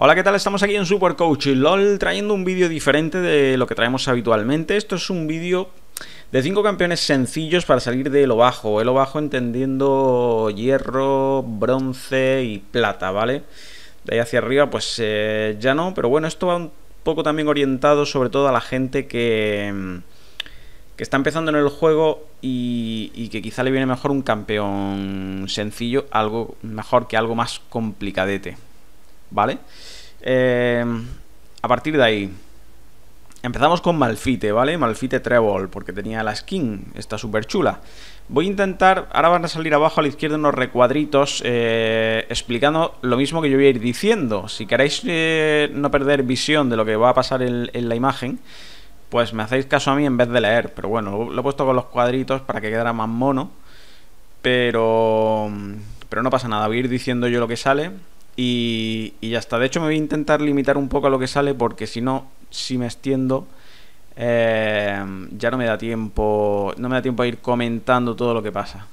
Hola, ¿qué tal? Estamos aquí en Supercoach LOL trayendo un vídeo diferente de lo que traemos habitualmente. Esto es un vídeo de 5 campeones sencillos para salir de lo bajo. Lo bajo entendiendo hierro, bronce y plata, ¿vale? De ahí hacia arriba pues eh, ya no, pero bueno, esto va un poco también orientado sobre todo a la gente que mm, que está empezando en el juego y, y, que quizá le viene mejor un campeón sencillo, algo mejor que algo más complicadete. ¿vale? Eh, a partir de ahí, empezamos con Malfite, ¿vale? Malfite Treble, porque tenía la skin, está súper chula. Voy a intentar, ahora van a salir abajo a la izquierda unos recuadritos eh, explicando lo mismo que yo voy a ir diciendo. Si queréis eh, no perder visión de lo que va a pasar en, la imagen, pues me hacéis caso a mí en vez de leer. Pero bueno, lo, lo he puesto con los cuadritos para que quedara más mono. Pero, pero no pasa nada, voy a ir diciendo yo lo que sale y, y ya está. De hecho, me voy a intentar limitar un poco a lo que sale porque si no, si me extiendo, eh, ya no me da tiempo. No me da tiempo a ir comentando todo lo que pasa.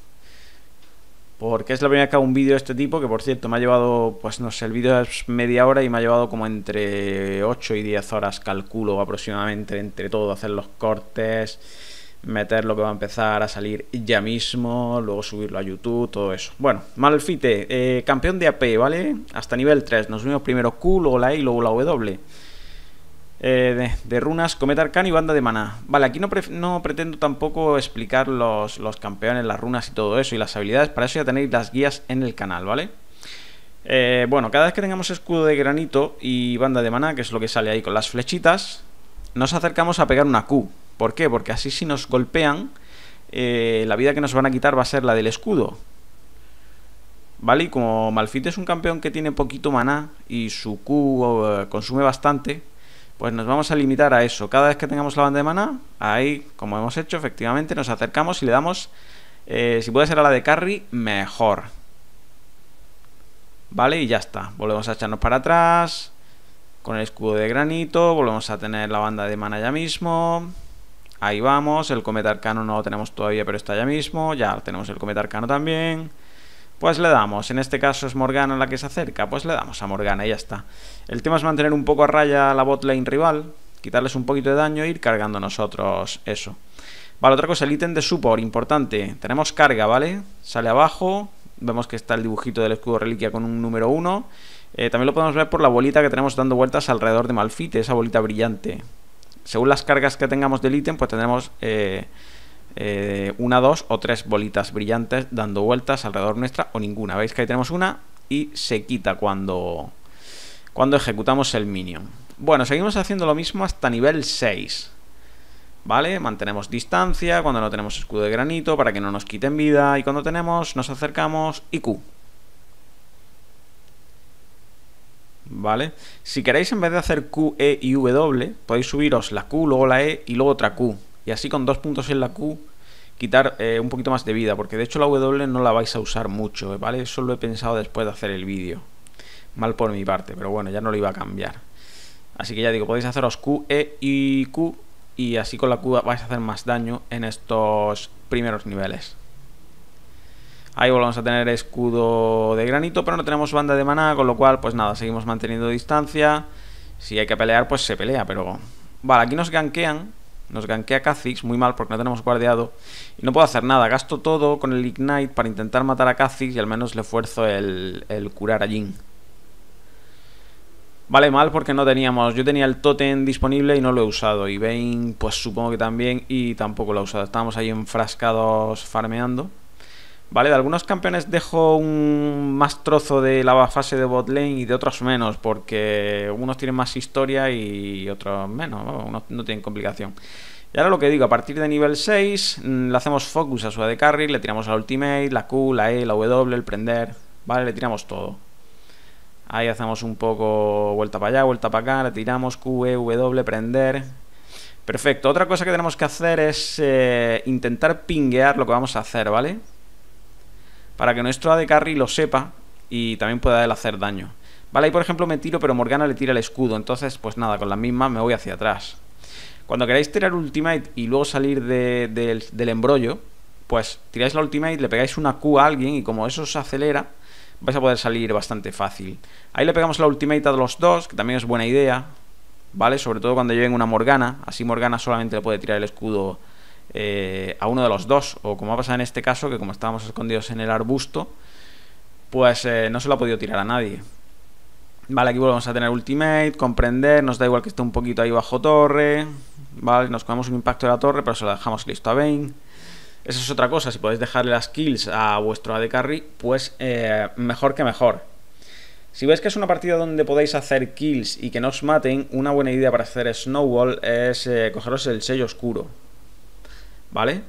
Porque es la primera vez que hago un vídeo de este tipo, que por cierto me ha llevado, pues no sé, el vídeo es media hora y me ha llevado como entre 8 y 10 horas, calculo aproximadamente, entre todo, hacer los cortes, meter lo que va a empezar a salir ya mismo, luego subirlo a YouTube, todo eso. Bueno, Malfite, eh, campeón de AP, ¿vale? Hasta nivel 3, nos unimos primero Q, luego la E y luego la W. Eh, de, runas, cometa arcano y banda de maná. Vale, aquí no, pretendo tampoco explicar los, campeones, las runas y todo eso y las habilidades, para eso ya tenéis las guías en el canal, ¿vale? Eh, bueno, cada vez que tengamos escudo de granito y banda de maná, que es lo que sale ahí con las flechitas, nos acercamos a pegar una Q, ¿Por qué? Porque así si nos golpean, eh, la vida que nos van a quitar va a ser la del escudo. ¿Vale? Y como Malfite es un campeón que tiene poquito maná y su Q eh, consume bastante, pues nos vamos a limitar a eso. Cada vez que tengamos la banda de maná, ahí, como hemos hecho, efectivamente nos acercamos y le damos, eh, si puede ser a la de carry, mejor. ¿Vale? Y ya está. Volvemos a echarnos para atrás. Con el escudo de granito, volvemos a tener la banda de mana ya mismo. Ahí vamos, el cometa arcano no lo tenemos todavía, pero está ya mismo. Ya tenemos el cometa arcano también. Pues le damos, en este caso es Morgana la que se acerca, pues le damos a Morgana y ya está. El tema es mantener un poco a raya la botlane rival, quitarles un poquito de daño e ir cargando nosotros eso. Vale, otra cosa, el ítem de support, importante. Tenemos carga, ¿vale? Sale abajo, vemos que está el dibujito del escudo reliquia con un número 1. Eh, también lo podemos ver por la bolita que tenemos dando vueltas alrededor de Malfite, esa bolita brillante según las cargas que tengamos del ítem, pues tenemos eh, eh, una, dos o tres bolitas brillantes dando vueltas alrededor nuestra o ninguna. Veis que ahí tenemos una y se quita cuando, cuando ejecutamos el minion. Bueno, seguimos haciendo lo mismo hasta nivel 6. ¿Vale? Mantenemos distancia cuando no tenemos escudo de granito para que no nos quiten vida y cuando tenemos nos acercamos y Q. ¿vale? Si queréis, en vez de hacer Q, E y W, podéis subiros la Q, luego la E y luego otra Q. Y así con dos puntos en la Q quitar eh, un poquito más de vida, porque de hecho la W no la vais a usar mucho, ¿eh? ¿vale? Eso lo he pensado después de hacer el vídeo. Mal por mi parte, pero bueno, ya no lo iba a cambiar. Así que ya digo, podéis haceros Q, E y Q, y así con la Q vais a hacer más daño en estos primeros niveles. Ahí volvemos a tener escudo de granito, pero no tenemos banda de maná, con lo cual, pues nada, seguimos manteniendo distancia. Si hay que pelear, pues se pelea, pero... Vale, aquí nos ganquean. Nos ganquea Kha'Zix, muy mal porque no tenemos guardiado. Y no puedo hacer nada. Gasto todo con el Ignite para intentar matar a Kha'Zix y al menos le esfuerzo el, el curar a Jin. Vale, mal porque no teníamos. Yo tenía el totem disponible y no lo he usado. Y Bane, pues supongo que también. Y tampoco lo he usado. Estábamos ahí enfrascados farmeando. ¿Vale? De algunos campeones dejo un más trozo de la fase de botlane y de otros menos, porque unos tienen más historia y otros menos, ¿no? unos no tienen complicación. Y ahora lo que digo, a partir de nivel 6 mm, le hacemos focus a su de carry, le tiramos la ultimate, la Q, la E, la W, el prender, ¿vale? Le tiramos todo. Ahí hacemos un poco vuelta para allá, vuelta para acá, le tiramos Q, E, W, prender. Perfecto, otra cosa que tenemos que hacer es eh, intentar pinguear lo que vamos a hacer, ¿vale? para que nuestro de carry lo sepa y también pueda él hacer daño. Vale, ahí por ejemplo me tiro, pero Morgana le tira el escudo, entonces pues nada, con la misma me voy hacia atrás. Cuando queráis tirar ultimate y luego salir del, embrollo, pues tiráis la ultimate, le pegáis una Q a alguien y como eso se acelera, vais a poder salir bastante fácil. Ahí le pegamos la ultimate a los dos, que también es buena idea, ¿vale? Sobre todo cuando lleven una Morgana, así Morgana solamente le puede tirar el escudo eh, a uno de los dos. O como ha pasado en este caso, que como estábamos escondidos en el arbusto, pues eh, no se lo ha podido tirar a nadie. Vale, aquí volvemos a tener ultimate, comprender, nos da igual que esté un poquito ahí bajo torre. Vale, nos comemos un impacto de la torre, pero se lo dejamos listo a Bane. Esa es otra cosa, si podéis dejarle las kills a vuestro AD Carry, pues eh, mejor que mejor. Si veis que es una partida donde podéis hacer kills y que no os maten, una buena idea para hacer snowball es cogeros el sello oscuro. ¿vale?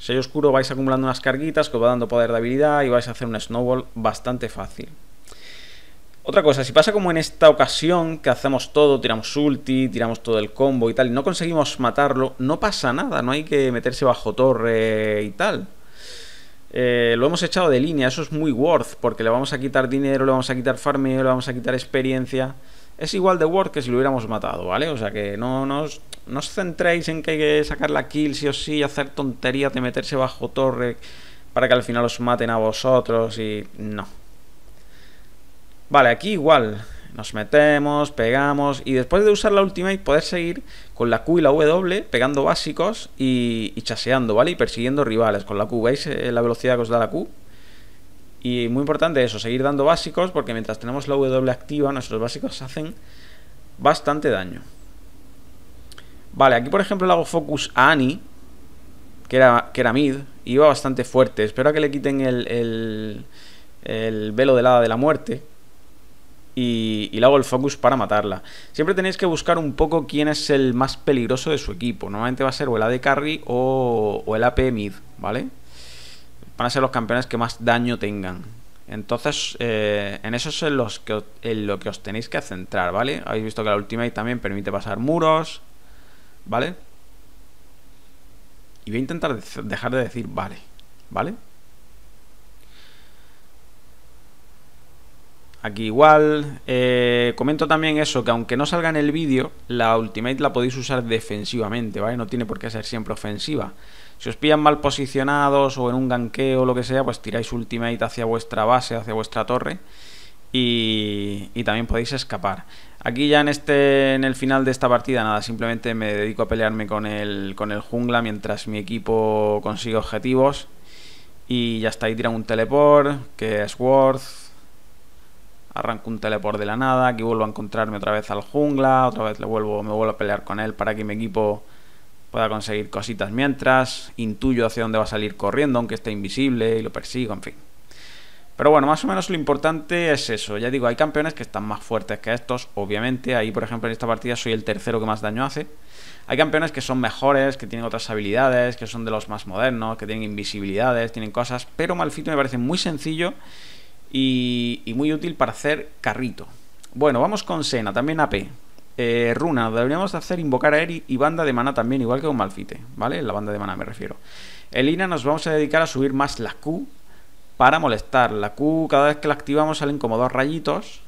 Sello oscuro vais acumulando unas carguitas que os va dando poder de habilidad y vais a hacer un snowball bastante fácil. Otra cosa, si pasa como en esta ocasión, que hacemos todo, tiramos ulti, tiramos todo el combo y tal, y no conseguimos matarlo, no pasa nada, no hay que meterse bajo torre y tal. Eh, lo hemos echado de línea, eso es muy worth, porque le vamos a quitar dinero, le vamos a quitar farmeo, le vamos a quitar experiencia es igual de work que si lo hubiéramos matado, ¿vale? O sea que no, nos os, centréis en que hay que sacar la kill sí o sí, hacer tonterías de meterse bajo torre para que al final os maten a vosotros y no. Vale, aquí igual. Nos metemos, pegamos y después de usar la ultimate poder seguir con la Q y la W pegando básicos y, y chaseando, ¿vale? Y persiguiendo rivales. Con la Q, ¿veis eh, la velocidad que os da la Q? Y muy importante eso, seguir dando básicos, porque mientras tenemos la W activa, nuestros básicos hacen bastante daño. Vale, aquí por ejemplo le hago focus a Annie, que era, que era mid, y iba bastante fuerte. Espero que le quiten el, el, velo de la de la muerte. Y, y, le hago el focus para matarla. Siempre tenéis que buscar un poco quién es el más peligroso de su equipo. Normalmente va a ser o el AD Carry o, o el AP Mid, ¿vale? van a ser los campeones que más daño tengan. Entonces, eh, en eso es en, los que, lo que os tenéis que centrar, ¿vale? Habéis visto que la Ultimate también permite pasar muros, ¿vale? Y voy a intentar dejar de decir vale, ¿vale? Aquí igual. Eh, comento también eso, que aunque no salga en el vídeo, la Ultimate la podéis usar defensivamente, ¿vale? No tiene por qué ser siempre ofensiva. Si os pillan mal posicionados o en un ganqueo o lo que sea, pues tiráis ultimate hacia vuestra base, hacia vuestra torre. Y, también podéis escapar. Aquí ya en este en el final de esta partida nada, simplemente me dedico a pelearme con el, con el jungla mientras mi equipo consigue objetivos y ya está ahí tiran un teleport, que es worth. Arranco un teleport de la nada, aquí vuelvo a encontrarme otra vez al jungla, otra vez le vuelvo, me vuelvo a pelear con él para que mi equipo pueda conseguir cositas mientras, intuyo hacia dónde va a salir corriendo, aunque esté invisible y lo persigo, en fin. Pero bueno, más o menos lo importante es eso. Ya digo, hay campeones que están más fuertes que estos, obviamente. Ahí, por ejemplo, en esta partida soy el tercero que más daño hace. Hay campeones que son mejores, que tienen otras habilidades, que son de los más modernos, que tienen invisibilidades, tienen cosas. Pero Malfito me parece muy sencillo y, y muy útil para hacer carrito. Bueno, vamos con Sena, también AP. Eh, runa, deberíamos hacer invocar a Eri y banda de mana también, igual que con Malfite, ¿vale? La banda de mana me refiero. Elina nos vamos a dedicar a subir más la Q para molestar. La Q cada vez que la activamos salen como dos rayitos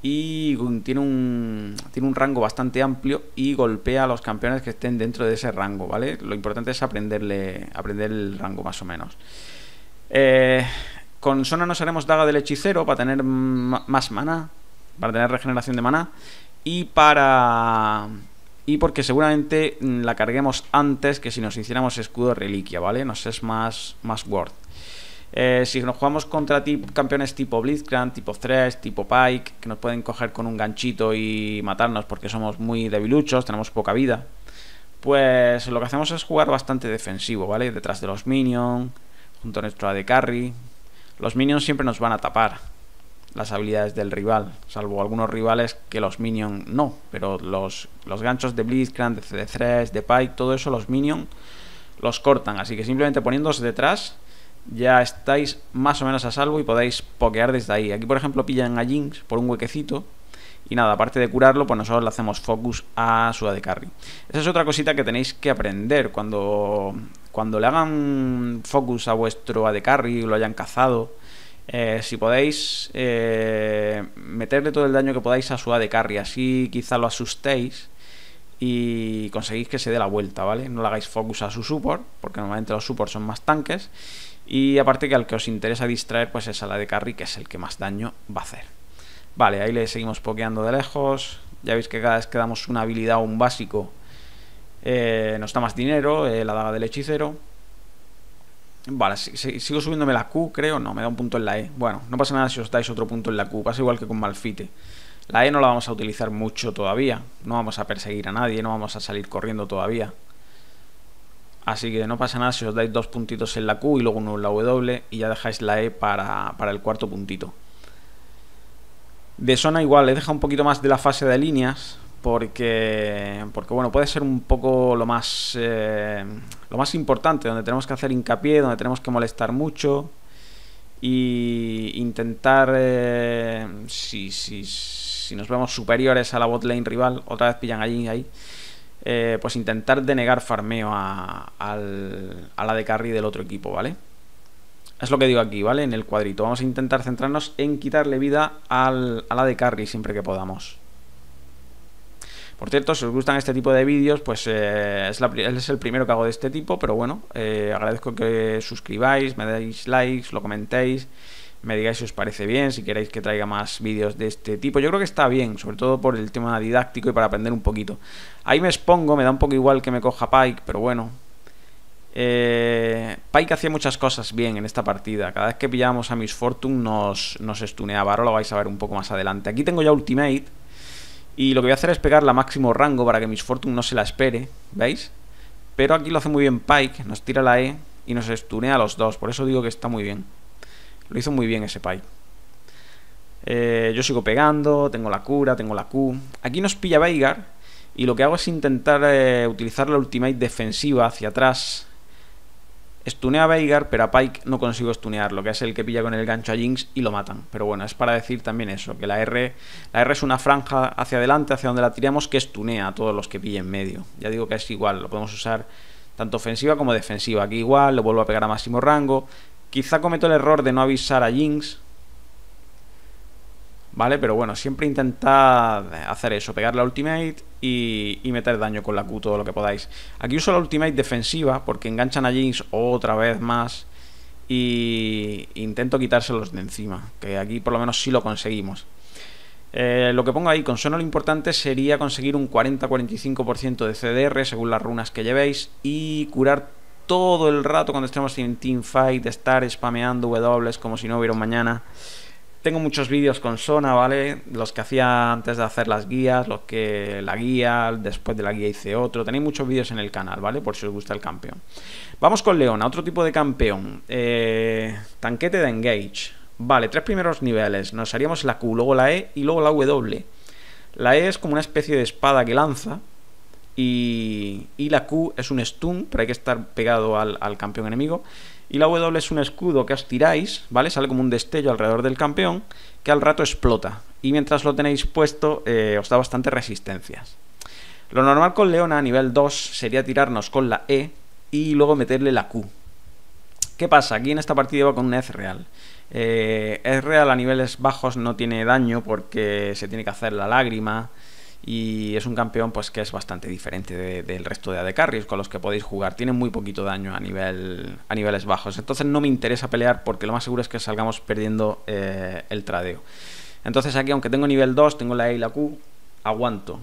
y tiene un, tiene un rango bastante amplio y golpea a los campeones que estén dentro de ese rango, ¿vale? Lo importante es aprenderle, aprender el rango más o menos. Eh, con Sona nos haremos daga del hechicero para tener más mana para tener regeneración de mana y para... Y porque seguramente mm, la carguemos antes que si nos hiciéramos escudo reliquia, ¿vale? Nos es más, más worth. Eh, si nos jugamos contra campeones tipo Blitzcrank, tipo Thresh, tipo Pike, que nos pueden coger con un ganchito y matarnos porque somos muy debiluchos, tenemos poca vida, pues lo que hacemos es jugar bastante defensivo, ¿vale? Detrás de los minions, junto a nuestro ADC, Carry. Los minions siempre nos van a tapar las habilidades del rival, salvo algunos rivales que los minions no, pero los, los ganchos de Blitzcrank, de cd 3 de Pike, todo eso los minions los cortan, así que simplemente poniéndose detrás ya estáis más o menos a salvo y podéis pokear desde ahí. Aquí por ejemplo pillan a Jinx por un huequecito y nada, aparte de curarlo, pues nosotros le hacemos focus a su AD carry. Esa es otra cosita que tenéis que aprender cuando, cuando le hagan focus a vuestro AD carry, lo hayan cazado eh, si podéis eh, meterle todo el daño que podáis a su A de carry, así quizá lo asustéis y conseguís que se dé la vuelta, ¿vale? No le hagáis focus a su support, porque normalmente los supports son más tanques. Y aparte que al que os interesa distraer, pues es a la de carry, que es el que más daño va a hacer. Vale, ahí le seguimos pokeando de lejos. Ya veis que cada vez que damos una habilidad o un básico, eh, nos da más dinero, la daga del hechicero. Vale, sigo subiéndome la Q, creo. No, me da un punto en la E. Bueno, no pasa nada si os dais otro punto en la Q. Pasa igual que con Malfite. La E no la vamos a utilizar mucho todavía. No vamos a perseguir a nadie, no vamos a salir corriendo todavía. Así que no pasa nada si os dais dos puntitos en la Q y luego uno en la W y ya dejáis la E para, para el cuarto puntito. De zona igual, he dejado un poquito más de la fase de líneas porque, porque bueno, puede ser un poco lo más, eh, lo más importante, donde tenemos que hacer hincapié, donde tenemos que molestar mucho y intentar, eh, si, si, nos vemos superiores a la botlane rival, otra vez pillan allí ahí, eh, pues intentar denegar farmeo a, al, a la de carry del otro equipo, ¿vale? Es lo que digo aquí, ¿vale? En el cuadrito. Vamos a intentar centrarnos en quitarle vida al, a la de carry siempre que podamos. Por cierto, si os gustan este tipo de vídeos, pues eh, es, el primero que hago de este tipo, pero bueno, eh, agradezco que suscribáis, me deis likes, lo comentéis, me digáis si os parece bien, si queréis que traiga más vídeos de este tipo. Yo creo que está bien, sobre todo por el tema didáctico y para aprender un poquito. Ahí me expongo, me da un poco igual que me coja Pike, pero bueno, eh, Pike hacía muchas cosas bien en esta partida. Cada vez que pillábamos a Miss Fortune nos, nos estuneaba. Ahora lo vais a ver un poco más adelante. Aquí tengo ya Ultimate. Y lo que voy a hacer es pegar la máximo rango para que Miss Fortune no se la espere, ¿veis? Pero aquí lo hace muy bien Pike, nos tira la E y nos estunea a los dos, por eso digo que está muy bien. Lo hizo muy bien ese Pike. Eh, yo sigo pegando, tengo la cura, tengo la Q. Aquí nos pilla Veigar y lo que hago es intentar eh, utilizar la ultimate defensiva hacia atrás a Veigar, pero a Pike no consigo estunear lo que es el que pilla con el gancho a Jinx y lo matan. Pero bueno, es para decir también eso, que la R, la R es una franja hacia adelante, hacia donde la tiramos, que estunea a todos los que pillen en medio. Ya digo que es igual, lo podemos usar tanto ofensiva como defensiva. Aquí igual, lo vuelvo a pegar a máximo rango. Quizá cometo el error de no avisar a Jinx, ¿vale? Pero bueno, siempre intentad hacer eso, pegar la ultimate y, meter daño con la Q todo lo que podáis. Aquí uso la ultimate defensiva porque enganchan a Jinx otra vez más y intento quitárselos de encima, que aquí por lo menos sí lo conseguimos. Eh, lo que pongo ahí con solo lo importante sería conseguir un 40-45% de CDR según las runas que llevéis y curar todo el rato cuando estemos en teamfight fight, estar spameando W como si no hubiera un mañana. Tengo muchos vídeos con Sona, ¿vale? Los que hacía antes de hacer las guías, los que la guía, después de la guía hice otro. Tenéis muchos vídeos en el canal, ¿vale? Por si os gusta el campeón. Vamos con Leona, otro tipo de campeón. Eh, tanquete de Engage. Vale, tres primeros niveles. Nos haríamos la Q, luego la E y luego la W. La E es como una especie de espada que lanza. Y, la Q es un stun, pero hay que estar pegado al, al campeón enemigo y la W es un escudo que os tiráis, ¿vale? Sale como un destello alrededor del campeón que al rato explota y mientras lo tenéis puesto eh, os da bastantes resistencias. Lo normal con Leona a nivel 2 sería tirarnos con la E y luego meterle la Q. ¿Qué pasa? Aquí en esta partida va con una real. es eh, real a niveles bajos no tiene daño porque se tiene que hacer la lágrima, y es un campeón pues que es bastante diferente del resto de AD con los que podéis jugar. Tiene muy poquito daño a, nivel, a niveles bajos. Entonces no me interesa pelear porque lo más seguro es que salgamos perdiendo eh, el tradeo. Entonces aquí, aunque tengo nivel 2, tengo la E y la Q, aguanto.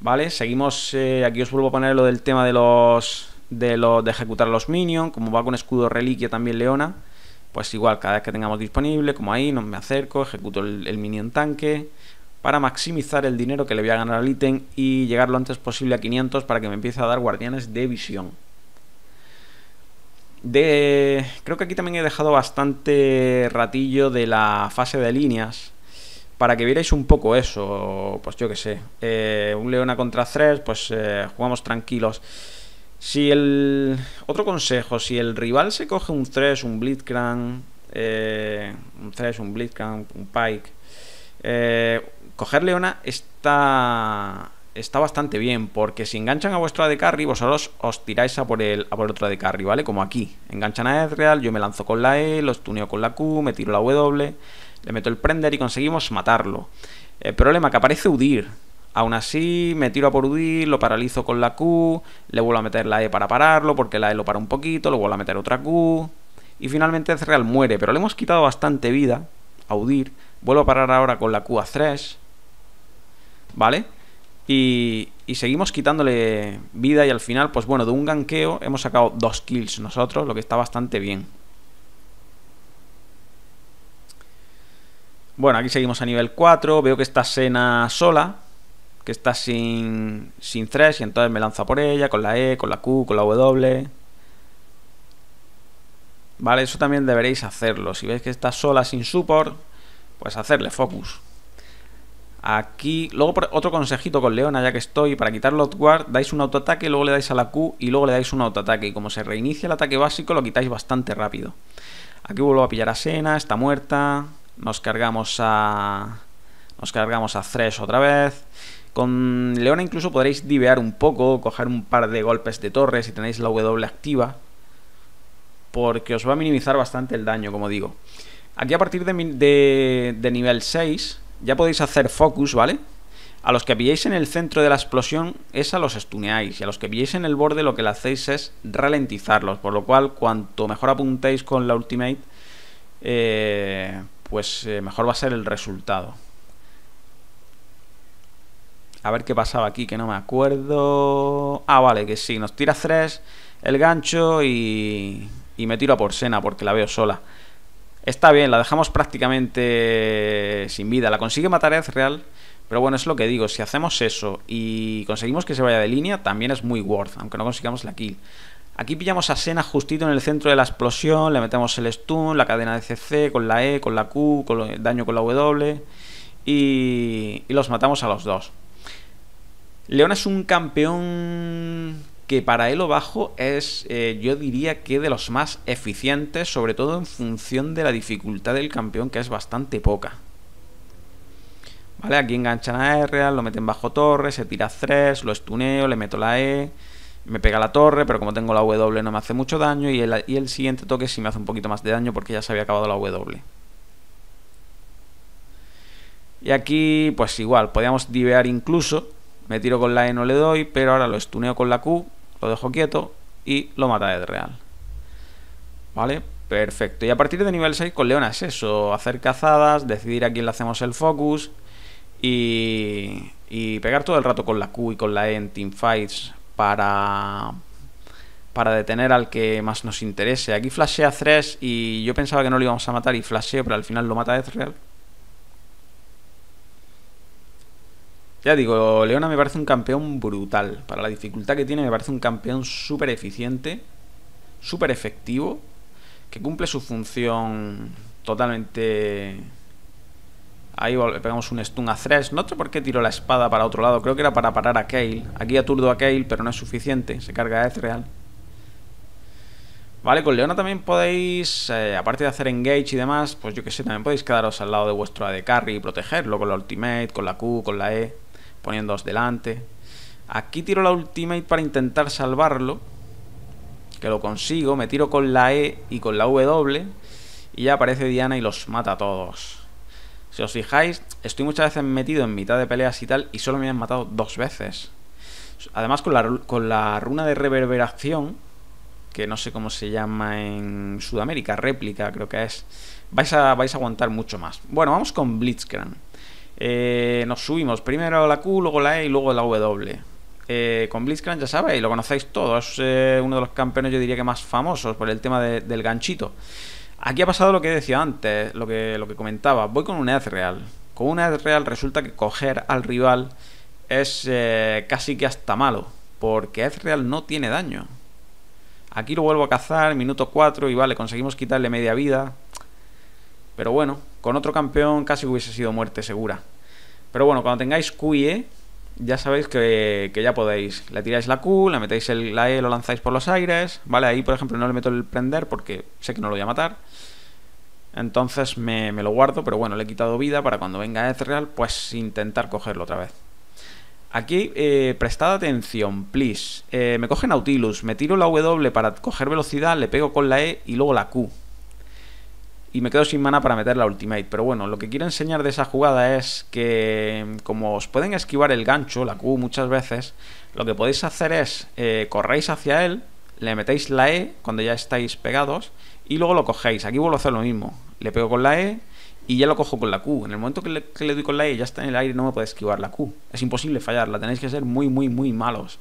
Vale, seguimos. Eh, aquí os vuelvo a poner lo del tema de los. De, los, de ejecutar los minions. Como va con escudo reliquia también Leona pues igual cada vez que tengamos disponible, como ahí, me acerco, ejecuto el, mini minion tanque para maximizar el dinero que le voy a ganar al ítem y llegar lo antes posible a 500 para que me empiece a dar guardianes de visión. De... Creo que aquí también he dejado bastante ratillo de la fase de líneas para que vierais un poco eso, pues yo que sé, eh, un Leona contra tres, pues eh, jugamos tranquilos. Si el. Otro consejo, si el rival se coge un 3, un Blitzcrank, eh, un 3, un Blitzcrank, un Pike, eh, coger Leona está. Está bastante bien, porque si enganchan a vuestro de carry, vosotros os tiráis a por el, a por otro de carry, ¿vale? Como aquí. Enganchan a Ezreal, yo me lanzo con la E, los tuneo con la Q, me tiro la W, le meto el prender y conseguimos matarlo. El eh, problema que aparece Udir. Aún así, me tiro a por Udir, lo paralizo con la Q, le vuelvo a meter la E para pararlo, porque la E lo para un poquito, le vuelvo a meter otra Q. Y finalmente Ezreal muere, pero le hemos quitado bastante vida a Udir. Vuelvo a parar ahora con la Q a Thresh. ¿Vale? Y, seguimos quitándole vida y al final, pues bueno, de un ganqueo hemos sacado dos kills nosotros, lo que está bastante bien. Bueno, aquí seguimos a nivel 4, veo que está Sena sola, que está sin, sin y entonces me lanza por ella, con la E, con la Q, con la W. Vale, eso también deberéis hacerlo. Si veis que está sola sin support, pues hacerle focus. Aquí, luego otro consejito con Leona, ya que estoy, para quitar los guard, dais un autoataque, luego le dais a la Q y luego le dais un autoataque. Y como se reinicia el ataque básico, lo quitáis bastante rápido. Aquí vuelvo a pillar a Sena, está muerta. Nos cargamos a. Nos cargamos a Thresh otra vez. Con Leona incluso podréis divear un poco, coger un par de golpes de torre si tenéis la W activa, porque os va a minimizar bastante el daño, como digo. Aquí a partir de, nivel 6 ya podéis hacer focus, ¿vale? A los que pilléis en el centro de la explosión, esa los estuneáis y a los que pilléis en el borde lo que le hacéis es ralentizarlos, por lo cual cuanto mejor apuntéis con la ultimate, eh, pues eh, mejor va a ser el resultado. A ver qué pasaba aquí, que no me acuerdo. Ah, vale, que sí, nos tira tres el gancho y, y me tiro a por Sena porque la veo sola. Está bien, la dejamos prácticamente sin vida. La consigue matar es Real, pero bueno, es lo que digo. Si hacemos eso y conseguimos que se vaya de línea, también es muy worth, aunque no consigamos la kill. Aquí pillamos a Sena justito en el centro de la explosión, le metemos el stun, la cadena de CC, con la E, con la Q, con el daño con la W y, y los matamos a los dos. León es un campeón que para él o bajo es, eh, yo diría que de los más eficientes, sobre todo en función de la dificultad del campeón, que es bastante poca. ¿Vale? Aquí enganchan a R, lo meten bajo torre, se tira 3, lo estuneo, le meto la E, me pega la torre, pero como tengo la W no me hace mucho daño y el, siguiente toque sí me hace un poquito más de daño porque ya se había acabado la W. Y aquí, pues igual, podíamos divear incluso, me tiro con la E, no le doy, pero ahora lo estuneo con la Q, lo dejo quieto y lo mata de real. ¿Vale? Perfecto. Y a partir de nivel 6 con Leona es eso, hacer cazadas, decidir a quién le hacemos el focus y, pegar todo el rato con la Q y con la E en teamfights para, para detener al que más nos interese. Aquí flashea 3 y yo pensaba que no lo íbamos a matar y flasheo, pero al final lo mata real. Ya digo, Leona me parece un campeón brutal. Para la dificultad que tiene, me parece un campeón súper eficiente, súper efectivo, que cumple su función totalmente... Ahí pegamos un stun a 3. No sé por qué tiró la espada para otro lado. Creo que era para parar a Kale. Aquí aturdo a Kale, pero no es suficiente. Se carga a Ezreal. Vale, con Leona también podéis, eh, aparte de hacer engage y demás, pues yo que sé, también podéis quedaros al lado de vuestro AD carry y protegerlo con la ultimate, con la Q, con la E poniéndoos delante. Aquí tiro la ultimate para intentar salvarlo, que lo consigo, me tiro con la E y con la W, y ya aparece Diana y los mata a todos. Si os fijáis, estoy muchas veces metido en mitad de peleas y tal, y solo me han matado dos veces. Además, con la, con la runa de reverberación, que no sé cómo se llama en Sudamérica, réplica creo que es, vais a, vais a aguantar mucho más. Bueno, vamos con Blitzcrank. Eh, nos subimos primero la Q, luego la E y luego la W. Eh, con Blitzcrank ya sabéis, lo conocéis todos, es eh, uno de los campeones yo diría que más famosos por el tema del ganchito. Aquí ha pasado lo que decía antes, lo que, lo que comentaba, voy con un Real. Con un Real resulta que coger al rival es eh, casi que hasta malo, porque Real no tiene daño. Aquí lo vuelvo a cazar, minuto 4 y vale, conseguimos quitarle media vida. Pero bueno, con otro campeón casi hubiese sido muerte segura. Pero bueno, cuando tengáis Q y E, ya sabéis que, ya podéis. Le tiráis la Q, la metéis el, la E, lo lanzáis por los aires. Vale, ahí por ejemplo no le meto el prender porque sé que no lo voy a matar. Entonces me, lo guardo, pero bueno, le he quitado vida para cuando venga Ezreal, pues intentar cogerlo otra vez. Aquí, eh, prestad atención, please. Eh, me coge Nautilus, me tiro la W para coger velocidad, le pego con la E y luego la Q y me quedo sin mana para meter la ultimate. Pero bueno, lo que quiero enseñar de esa jugada es que como os pueden esquivar el gancho, la Q muchas veces, lo que podéis hacer es eh, corréis hacia él, le metéis la E cuando ya estáis pegados y luego lo cogéis. Aquí vuelvo a hacer lo mismo. Le pego con la E y ya lo cojo con la Q. En el momento que le, que le doy con la E ya está en el aire y no me puede esquivar la Q. Es imposible fallarla, tenéis que ser muy, muy, muy malos.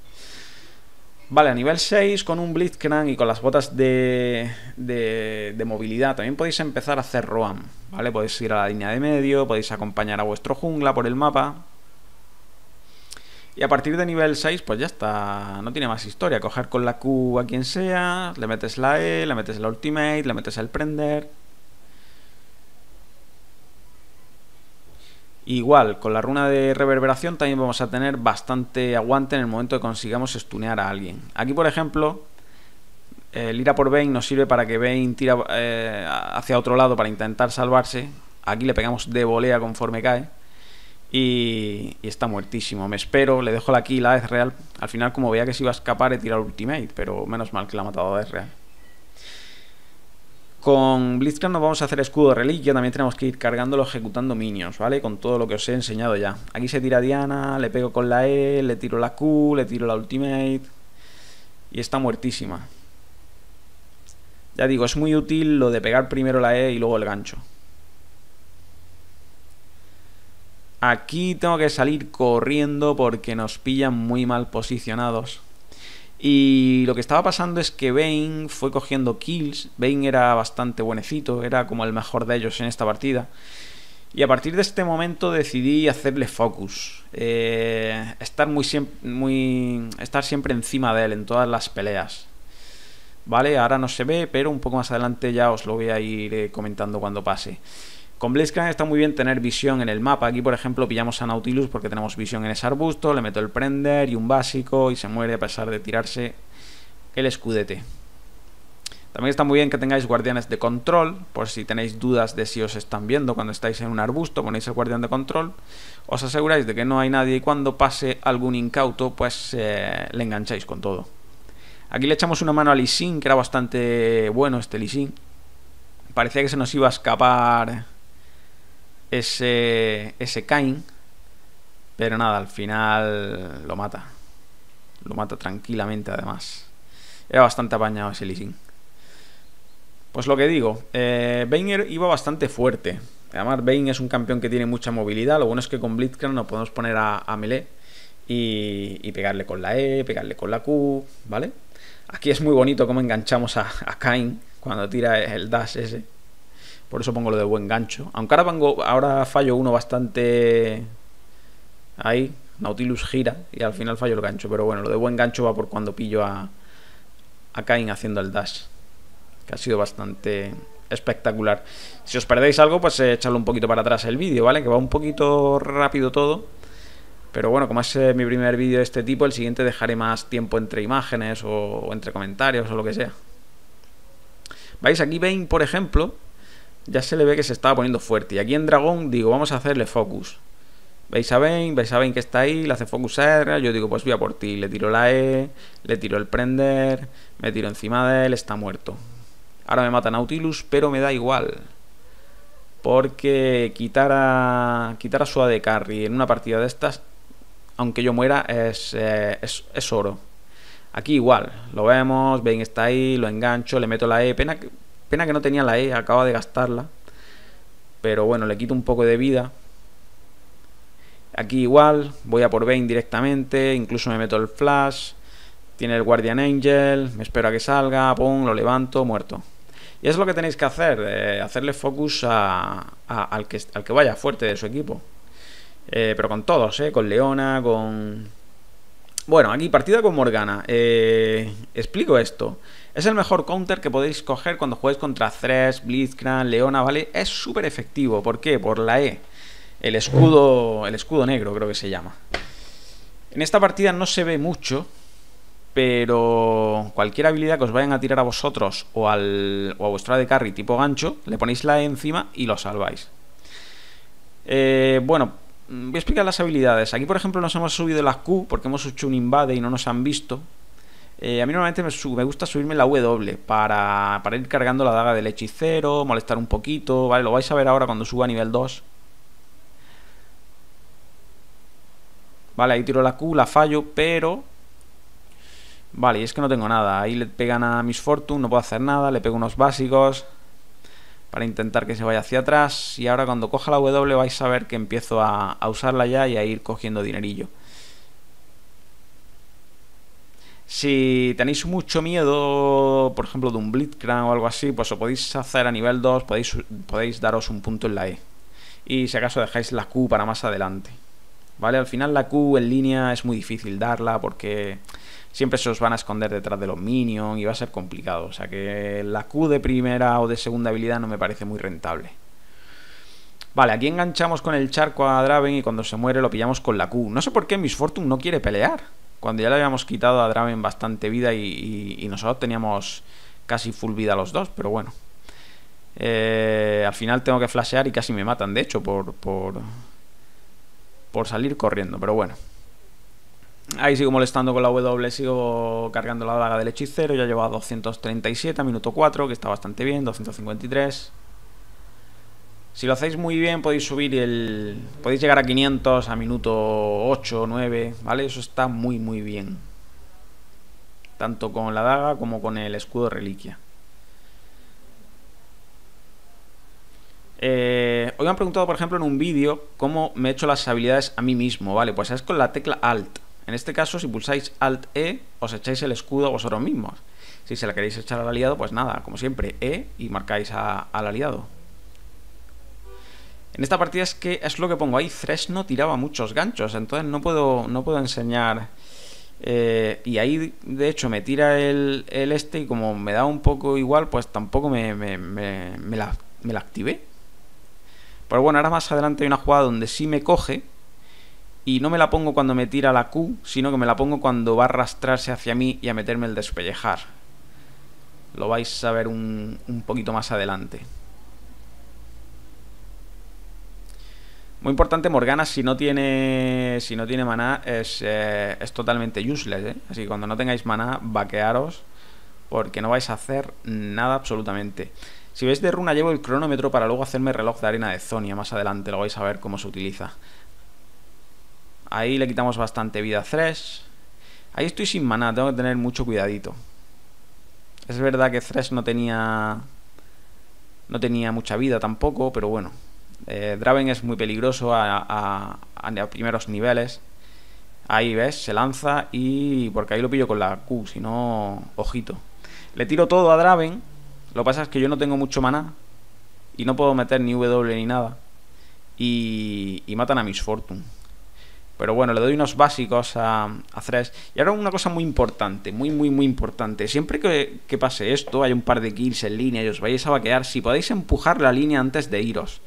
Vale, a nivel 6, con un Blitzcrank y con las botas de, de, de, movilidad, también podéis empezar a hacer Roam, ¿vale? Podéis ir a la línea de medio, podéis acompañar a vuestro jungla por el mapa. Y a partir de nivel 6, pues ya está, no tiene más historia. Coger con la Q a quien sea, le metes la E, le metes la Ultimate, le metes el Prender... Igual, con la runa de reverberación también vamos a tener bastante aguante en el momento que consigamos stunear a alguien. Aquí, por ejemplo, el ira por Bane nos sirve para que Bane tira eh, hacia otro lado para intentar salvarse. Aquí le pegamos de volea conforme cae. Y, y, está muertísimo. Me espero, le dejo la kill a real. Al final, como veía que se iba a escapar, he tirado ultimate, pero menos mal que la ha matado a real. Con Blitzcrank nos vamos a hacer escudo de reliquia, también tenemos que ir cargándolo ejecutando minions, ¿vale? Con todo lo que os he enseñado ya. Aquí se tira Diana, le pego con la E, le tiro la Q, le tiro la ultimate y está muertísima. Ya digo, es muy útil lo de pegar primero la E y luego el gancho. Aquí tengo que salir corriendo porque nos pillan muy mal posicionados. Y lo que estaba pasando es que Bane fue cogiendo kills. Bane era bastante buenecito, era como el mejor de ellos en esta partida. Y a partir de este momento decidí hacerle focus. Eh, estar muy, muy. Estar siempre encima de él en todas las peleas. Vale, ahora no se ve, pero un poco más adelante ya os lo voy a ir eh, comentando cuando pase. Con está muy bien tener visión en el mapa. Aquí, por ejemplo, pillamos a Nautilus porque tenemos visión en ese arbusto, le meto el prender y un básico y se muere a pesar de tirarse el escudete. También está muy bien que tengáis guardianes de control, por si tenéis dudas de si os están viendo cuando estáis en un arbusto, ponéis el guardián de control, os aseguráis de que no hay nadie y cuando pase algún incauto, pues eh, le engancháis con todo. Aquí le echamos una mano a Sin, que era bastante bueno este Lisin. Parecía que se nos iba a escapar ese, ese Kain. Pero nada, al final lo mata. Lo mata tranquilamente además. Era bastante apañado ese leasing. Pues lo que digo, eh, er- iba bastante fuerte. Además, Bane es un campeón que tiene mucha movilidad. Lo bueno es que con Blitzcrank nos podemos poner a, melee y, pegarle con la E, pegarle con la Q, ¿vale? Aquí es muy bonito cómo enganchamos a, a Kain cuando tira el dash ese. Por eso pongo lo de buen gancho. Aunque ahora, ahora fallo uno bastante ahí. Nautilus gira y al final fallo el gancho. Pero bueno, lo de buen gancho va por cuando pillo a, a Kain haciendo el dash. Que ha sido bastante espectacular. Si os perdéis algo, pues eh, echadlo un poquito para atrás el vídeo, ¿vale? Que va un poquito rápido todo. Pero bueno, como es eh, mi primer vídeo de este tipo, el siguiente dejaré más tiempo entre imágenes o, entre comentarios o lo que sea. Vais Aquí Bane, por ejemplo, ya se le ve que se estaba poniendo fuerte. Y aquí en dragón digo, vamos a hacerle focus. Veis a ben veis a ben que está ahí, le hace focus a R, yo digo, pues voy a por ti. Le tiro la E, le tiro el prender, me tiro encima de él, está muerto. Ahora me mata Nautilus, pero me da igual. Porque quitar a, quitar a su AD carry en una partida de estas, aunque yo muera, es, eh, es, es oro. Aquí igual, lo vemos, ben está ahí, lo engancho, le meto la E, pena que Pena que no tenía la E, acaba de gastarla. Pero bueno, le quito un poco de vida. Aquí igual, voy a por Bane directamente, incluso me meto el flash. Tiene el Guardian Angel, me espero a que salga, pum, lo levanto, muerto. Y es lo que tenéis que hacer, eh, hacerle focus a, al, que, vaya fuerte de su equipo. Eh, pero con todos, eh, con Leona, con... Bueno, aquí partida con Morgana. explico esto. Es el mejor counter que podéis coger cuando jugáis contra Thresh, Blitzcrank, Leona, ¿vale? Es súper efectivo. ¿Por qué? Por la E. El escudo, el escudo negro creo que se llama. En esta partida no se ve mucho, pero cualquier habilidad que os vayan a tirar a vosotros o, a vuestra de carry tipo gancho, le ponéis la E encima y lo salváis. Eh, bueno, voy a explicar las habilidades. Aquí, por ejemplo, nos hemos subido las Q porque hemos hecho un invade y no nos han visto. Eh, a mí normalmente me, me, gusta subirme la W para, para ir cargando la daga del hechicero, molestar un poquito, ¿vale? Lo vais a ver ahora cuando suba a nivel 2. Vale, ahí tiro la Q, la fallo, pero... Vale, y es que no tengo nada. Ahí le pegan a Miss Fortune, no puedo hacer nada, le pego unos básicos para intentar que se vaya hacia atrás. Y ahora cuando coja la W vais a ver que empiezo a, a usarla ya y a ir cogiendo dinerillo. Si tenéis mucho miedo, por ejemplo, de un Blitzcrank o algo así, pues lo podéis hacer a nivel 2, podéis, podéis daros un punto en la E. Y si acaso dejáis la Q para más adelante. ¿Vale? Al final la Q en línea es muy difícil darla porque siempre se os van a esconder detrás de los minions y va a ser complicado. O sea que la Q de primera o de segunda habilidad no me parece muy rentable. Vale, aquí enganchamos con el charco a Draven y cuando se muere lo pillamos con la Q. No sé por qué Miss Fortune no quiere pelear cuando ya le habíamos quitado a Draven bastante vida y, nosotros teníamos casi full vida los dos, pero bueno. Eh, al final tengo que flashear y casi me matan, de hecho, por, por, por salir corriendo, pero bueno. Ahí sigo molestando con la W, sigo cargando la daga del hechicero, ya lleva 237 a minuto 4, que está bastante bien, 253. Si lo hacéis muy bien podéis subir el... Podéis llegar a 500 a minuto 8, 9, ¿vale? Eso está muy, muy bien. Tanto con la daga como con el escudo reliquia. Eh, hoy me han preguntado, por ejemplo, en un vídeo cómo me he hecho las habilidades a mí mismo, ¿vale? Pues es con la tecla Alt. En este caso, si pulsáis Alt-E, os echáis el escudo a vosotros mismos. Si se la queréis echar al aliado, pues nada, como siempre, E y marcáis al aliado. En esta partida es que es lo que pongo ahí. no tiraba muchos ganchos, entonces no puedo, no puedo enseñar. Eh, y ahí, de hecho, me tira el, este y como me da un poco igual, pues tampoco me, me, me, la, me activé. Pero bueno, ahora más adelante hay una jugada donde sí me coge y no me la pongo cuando me tira la Q, sino que me la pongo cuando va a arrastrarse hacia mí y a meterme el despellejar. Lo vais a ver un, un poquito más adelante. Muy importante, Morgana, si no tiene, si no tiene maná, eh, es, totalmente useless. ¿eh? Así que cuando no tengáis maná, vaquearos, porque no vais a hacer nada absolutamente. Si veis de runa, llevo el cronómetro para luego hacerme reloj de arena de Zonia. Más adelante lo vais a ver cómo se utiliza. Ahí le quitamos bastante vida a Thresh. Ahí estoy sin maná, tengo que tener mucho cuidadito. Es verdad que Thresh no tenía... No tenía mucha vida tampoco, pero bueno, eh, Draven es muy peligroso a, primeros niveles. Ahí ves, se lanza y. Porque ahí lo pillo con la Q, si no. Ojito. Le tiro todo a Draven. Lo que pasa es que yo no tengo mucho maná. Y no puedo meter ni W ni nada. Y, matan a Miss Fortune. Pero bueno, le doy unos básicos a, a Y ahora una cosa muy importante, muy, muy, muy importante. Siempre que, que pase esto, hay un par de kills en línea y os vais a vaquear. Si podéis empujar la línea antes de iros.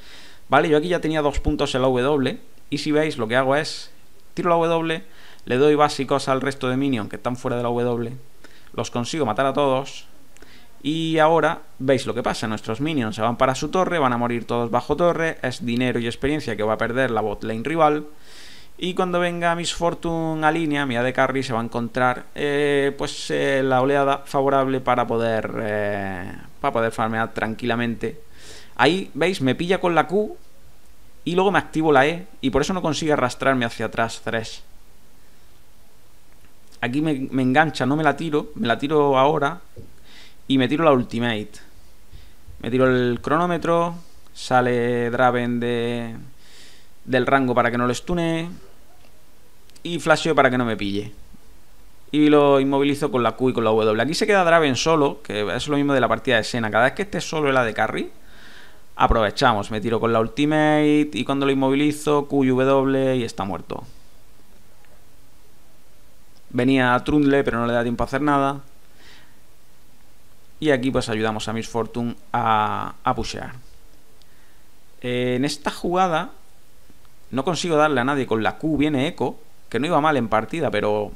Vale, yo aquí ya tenía dos puntos en la W, y si veis lo que hago es, tiro la W, le doy básicos al resto de minions que están fuera de la W, los consigo matar a todos, y ahora veis lo que pasa, nuestros minions se van para su torre, van a morir todos bajo torre, es dinero y experiencia que va a perder la bot lane rival, y cuando venga Miss Fortune a línea, mi AD Carry se va a encontrar eh, pues eh, la oleada favorable para poder, eh, para poder farmear tranquilamente Ahí, ¿veis? Me pilla con la Q y luego me activo la E y por eso no consigue arrastrarme hacia atrás 3. Aquí me, engancha, no me la tiro, me la tiro ahora y me tiro la ultimate. Me tiro el cronómetro, sale Draven de, del rango para que no lo estune y flasheo para que no me pille. Y lo inmovilizo con la Q y con la W. Aquí se queda Draven solo, que es lo mismo de la partida de escena. Cada vez que esté solo la de carry, Aprovechamos, me tiro con la ultimate y cuando lo inmovilizo, Q y está muerto. Venía a Trundle, pero no le da tiempo a hacer nada. Y aquí pues ayudamos a Miss Fortune a, a pushear. En esta jugada no consigo darle a nadie. Con la Q viene Echo, que no iba mal en partida, pero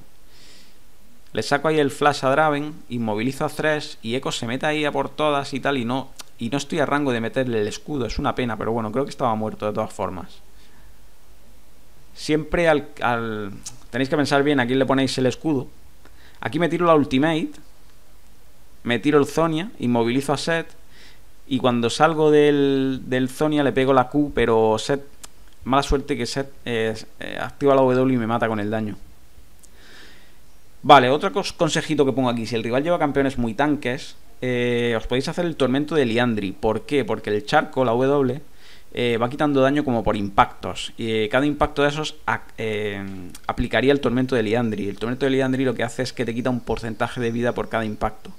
le saco ahí el flash a Draven, inmovilizo a Thresh y Echo se mete ahí a por todas y tal y no, y no estoy a rango de meterle el escudo, es una pena, pero bueno, creo que estaba muerto de todas formas. Siempre al, Tenéis que pensar bien a quién le ponéis el escudo. Aquí me tiro la ultimate, me tiro el Zonia, inmovilizo a Set, y cuando salgo del, del Zonia le pego la Q, pero Set... Mala suerte que Set eh, eh, activa la W y me mata con el daño. Vale, otro consejito que pongo aquí. Si el rival lleva campeones muy tanques, eh, os podéis hacer el tormento de Liandri. ¿Por qué? Porque el charco, la W, eh, va quitando daño como por impactos. Y eh, cada impacto de esos aplicaría el tormento de Liandri. El tormento de Liandri lo que hace es que te quita un porcentaje de vida por cada impacto.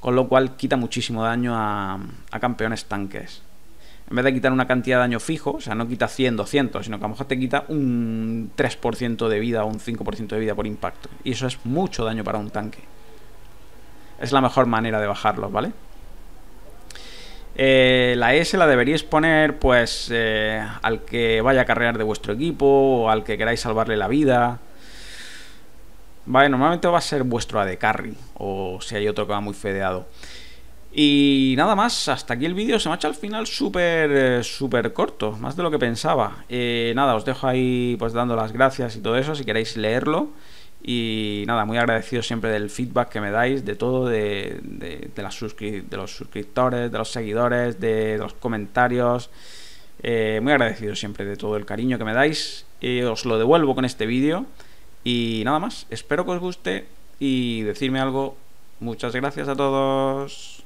Con lo cual quita muchísimo daño a, campeones tanques. En vez de quitar una cantidad de daño fijo, o sea, no quita 100, 200, sino que a lo mejor te quita un 3% de vida o un 5% de vida por impacto. Y eso es mucho daño para un tanque. Es la mejor manera de bajarlos, ¿vale? Eh, la S la deberíais poner pues eh, al que vaya a carrear de vuestro equipo o al que queráis salvarle la vida. Vale, normalmente va a ser vuestro AD carry o si hay otro que va muy fedeado. Y nada más, hasta aquí el vídeo. Se me ha hecho al final súper, eh, súper corto, más de lo que pensaba. nada, os dejo ahí pues dando las gracias y todo eso si queréis leerlo. Y nada, muy agradecido siempre del feedback que me dais, de todo, de, de los suscriptores, de los seguidores, de, los comentarios. Eh, muy agradecido siempre de todo el cariño que me dais. Eh, os lo devuelvo con este vídeo. Y nada más, espero que os guste y decirme algo. Muchas gracias a todos.